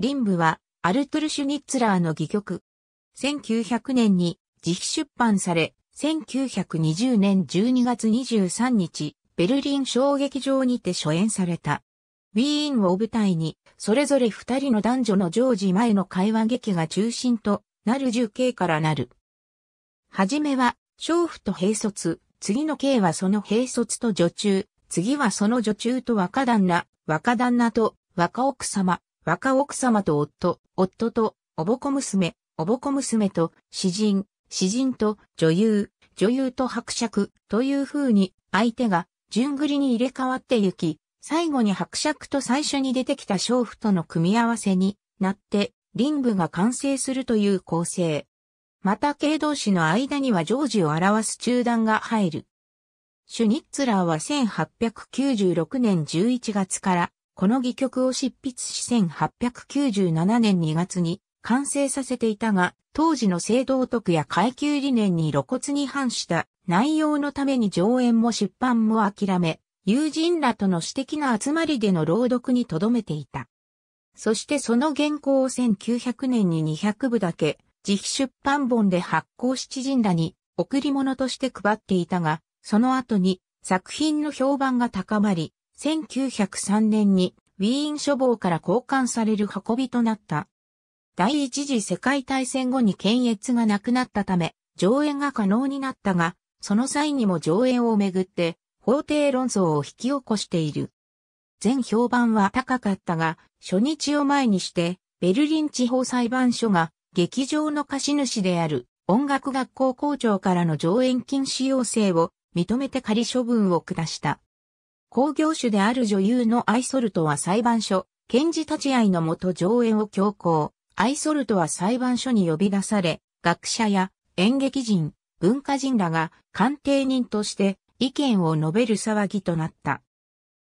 リンブは、アルトゥル・シュニッツラーの戯曲。1900年に自費出版され、1920年12月23日、ベルリン小劇場にて初演された。ウィーンを舞台に、それぞれ二人の男女の常時前の会話劇が中心となる重慶からなる。はじめは、娼婦と兵卒、次の刑はその兵卒と女中、次はその女中と若旦那、若旦那と若奥様、若奥様と夫、夫と、おぼこ娘、おぼこ娘と、詩人、詩人と、女優、女優と伯爵、という風に、相手が、順繰りに入れ替わってゆき、最後に伯爵と最初に出てきた娼婦との組み合わせになって、リングが完成するという構成。また、経同士の間には常時を表す中断が入る。シュニッツラーは1896年11月からこの戯曲を執筆し1897年2月に完成させていたが、当時の性道徳や階級理念に露骨に反した内容のために上演も出版も諦め、友人らとの私的な集まりでの朗読に留めていた。そしてその原稿を1900年に200部だけ、自費出版本で発行し知人らに贈り物として配っていたが、その後に作品の評判が高まり、1903年にウィーン書房から交換される運びとなった。第一次世界大戦後に検閲がなくなったため、上演が可能になったが、その際にも上演をめぐって、法廷論争を引き起こしている。全評判は高かったが、初日を前にして、ベルリン地方裁判所が、劇場の貸主である音楽学校校長からの上演禁止要請を認めて仮処分を下した。工業主である女優のアイソルトは裁判所、検事立ち会いのもと上演を強行。アイソルトは裁判所に呼び出され、学者や演劇人、文化人らが鑑定人として意見を述べる騒ぎとなった。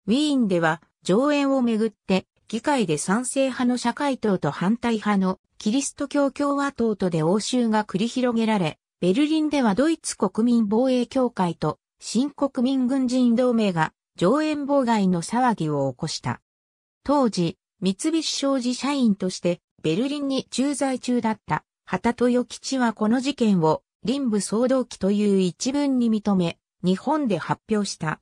ウィーンでは上演をめぐって議会で賛成派の社会党と反対派のキリスト教共和党とで応酬が繰り広げられ、ベルリンではドイツ国民防衛協会と新国民軍人同盟が上演妨害の騒ぎを起こした。当時、三菱商事社員としてベルリンに駐在中だったと豊吉はこの事件を林部騒動機という一文に認め、日本で発表した。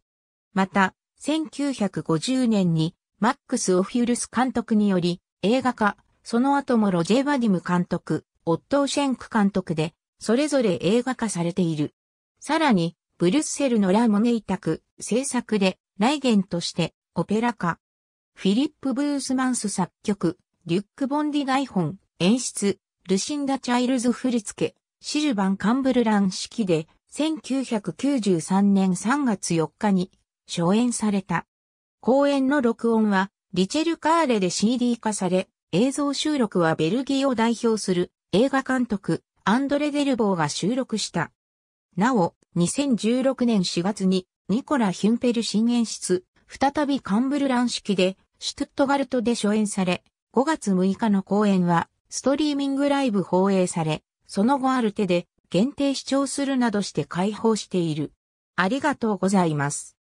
また、1950年にマックス・オフィウルス監督により映画化、その後もロジェ・バディム監督、オットー・シェンク監督で、それぞれ映画化されている。さらに、ブルッセルのラ・モネ委託、制作で、来源として、オペラ化。フィリップ・ブースマンス作曲、リュック・ボンディイホン、演出、ルシンダ・チャイルズフツケ、シルバン・カンブルラン式で、1993年3月4日に、初演された。公演の録音は、リチェル・カーレで CD 化され、映像収録はベルギーを代表する映画監督、アンドレ・デルボーが収録した。なお、2016年4月にニコラ・ヒュンペル新演出、再びカンブルラン式でシュトゥットガルトで初演され、5月6日の公演はストリーミングライブ放映され、その後ある手で限定視聴するなどして開放している。ありがとうございます。